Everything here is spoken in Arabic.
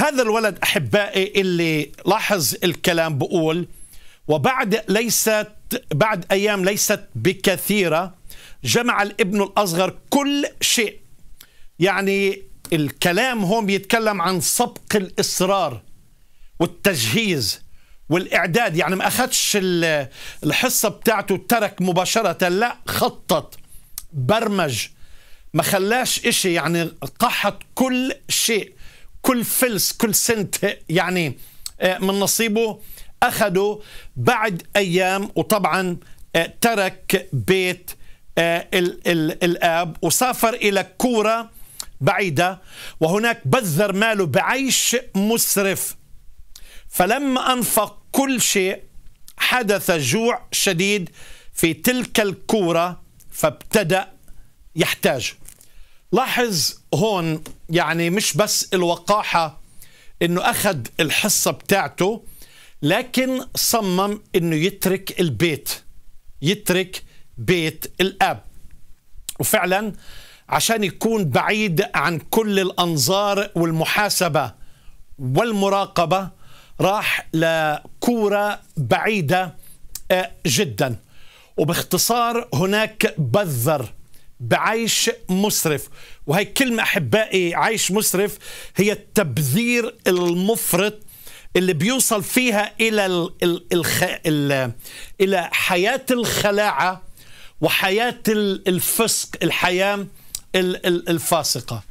هذا الولد أحبائي اللي لاحظ الكلام بقول وبعد ليست بعد أيام ليست بكثيرة جمع الابن الأصغر كل شيء يعني الكلام هون بيتكلم عن سبق الإصرار والتجهيز والإعداد يعني ما اخذش الحصة بتاعته ترك مباشرة لا خطط برمج ما خلاش إشي يعني قحط كل شيء كل فلس كل سنت يعني آه، من نصيبه أخده بعد أيام وطبعا آه، ترك بيت آه، الآب وسافر إلى كورة بعيدة وهناك بذر ماله بعيش مسرف فلما أنفق كل شيء حدث جوع شديد في تلك الكورة فابتدأ يحتاج لاحظ هون يعني مش بس الوقاحة انه اخذ الحصة بتاعته لكن صمم انه يترك البيت يترك بيت الاب وفعلا عشان يكون بعيد عن كل الانظار والمحاسبة والمراقبة راح لكورة بعيدة آه، جدا وباختصار هناك بذر بعيش مسرف وهي كلمة أحبائي عيش مسرف هي التبذير المفرط اللي بيوصل فيها إلى الخ... إلى حياة الخلاعة وحياة الفسق الحياة الفاسقة